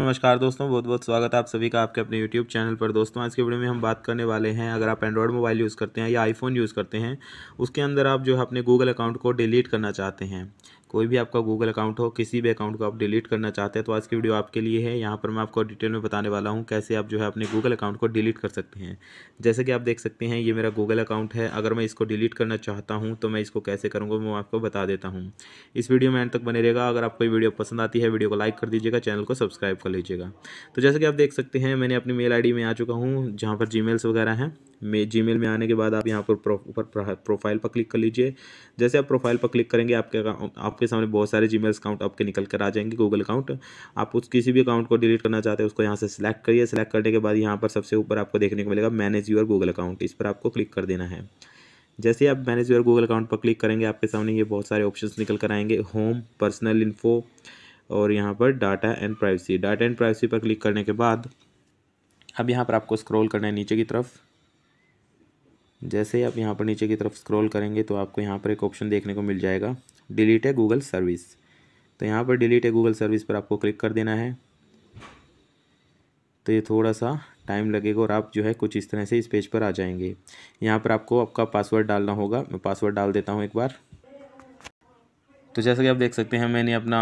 नमस्कार दोस्तों बहुत बहुत स्वागत है आप सभी का आपके अपने यूट्यूब चैनल पर दोस्तों आज के वीडियो में हम बात करने वाले हैं अगर आप एंड्रॉयड मोबाइल यूज़ करते हैं या आईफोन यूज़ करते हैं उसके अंदर आप जो है अपने गूगल अकाउंट को डिलीट करना चाहते हैं कोई भी आपका गूगल अकाउंट हो किसी भी अकाउंट को आप डिलीट करना चाहते हैं तो आज की वीडियो आपके लिए है यहाँ पर मैं आपको डिटेल में बताने वाला हूँ कैसे आप जो है अपने गूगल अकाउंट को डिलीट कर सकते हैं जैसे कि आप देख सकते हैं ये मेरा गूगल अकाउंट है अगर मैं इसको डिलीट करना चाहता हूँ तो मैं इसको कैसे करूँगा मैं आपको बता देता हूँ इस वीडियो में एंड तक बने रहेगा अगर आपको वीडियो पसंद आती है वीडियो को लाइक कर दीजिएगा चैनल को सब्सक्राइब कर लीजिएगा तो जैसे कि आप देख सकते हैं मैंने अपनी मेल आई में आ चुका हूँ जहाँ पर जी वगैरह हैं में जी में आने के बाद आप यहाँ पर ऊपर प्रो, प्रोफाइल पर क्लिक कर लीजिए जैसे आप प्रोफाइल पर क्लिक करेंगे आपके आपके सामने बहुत सारे जी अकाउंट आपके निकल कर आ जाएंगे गूगल अकाउंट आप उस किसी भी अकाउंट को डिलीट करना चाहते हैं उसको यहाँ से सिलेक्ट करिए सिलेक्ट करने के बाद यहाँ पर सबसे ऊपर आपको देखने को मिलेगा मैनेज यूर गूगल अकाउंट इस पर आपको क्लिक कर देना है जैसे आप मैनेज यूर गूगल अकाउंट पर क्लिक करेंगे आपके सामने ये बहुत सारे ऑप्शन निकल कर आएंगे होम पर्सनल इन्फो और यहाँ पर data and privacy data and privacy पर क्लिक करने के बाद अब यहाँ पर आपको स्क्रॉल करना है नीचे की तरफ जैसे ही आप यहाँ पर नीचे की तरफ स्क्रॉल करेंगे तो आपको यहाँ पर एक ऑप्शन देखने को मिल जाएगा डिलीट है गूगल सर्विस तो यहाँ पर डिलीट है गूगल सर्विस पर आपको क्लिक कर देना है तो ये थोड़ा सा टाइम लगेगा और आप जो है कुछ इस तरह से इस पेज पर आ जाएंगे यहाँ पर आपको आपका पासवर्ड डालना होगा मैं पासवर्ड डाल देता हूँ एक बार तो जैसा कि आप देख सकते हैं मैंने अपना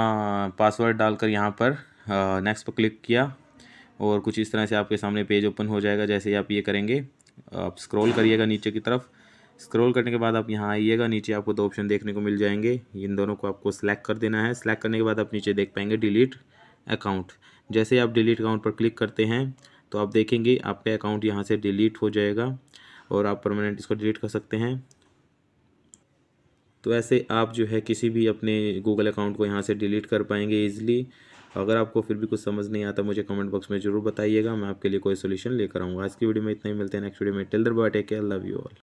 पासवर्ड डालकर यहाँ पर नेक्स्ट पर क्लिक किया और कुछ इस तरह से आपके सामने पेज ओपन हो जाएगा जैसे ही आप ये करेंगे आप स्क्रॉल करिएगा नीचे की तरफ स्क्रॉल करने के बाद आप यहाँ आइएगा नीचे आपको दो ऑप्शन देखने को मिल जाएंगे इन दोनों को आपको सेलेक्ट कर देना है सेलेक्ट करने के बाद आप नीचे देख पाएंगे डिलीट अकाउंट जैसे आप डिलीट अकाउंट पर क्लिक करते हैं तो आप देखेंगे आपका अकाउंट यहाँ से डिलीट हो जाएगा और आप परमानेंट इसको डिलीट कर सकते हैं तो ऐसे आप जो है किसी भी अपने गूगल अकाउंट को यहाँ से डिलीट कर पाएंगे ईजिली अगर आपको फिर भी कुछ समझ नहीं आता मुझे कमेंट बॉक्स में जरूर बताइएगा मैं आपके लिए कोई सोल्यूशन लेकर आऊँगा आज की वीडियो में इतना ही मिलते हैं नेक्स्ट वीडियो में till then bye take love you all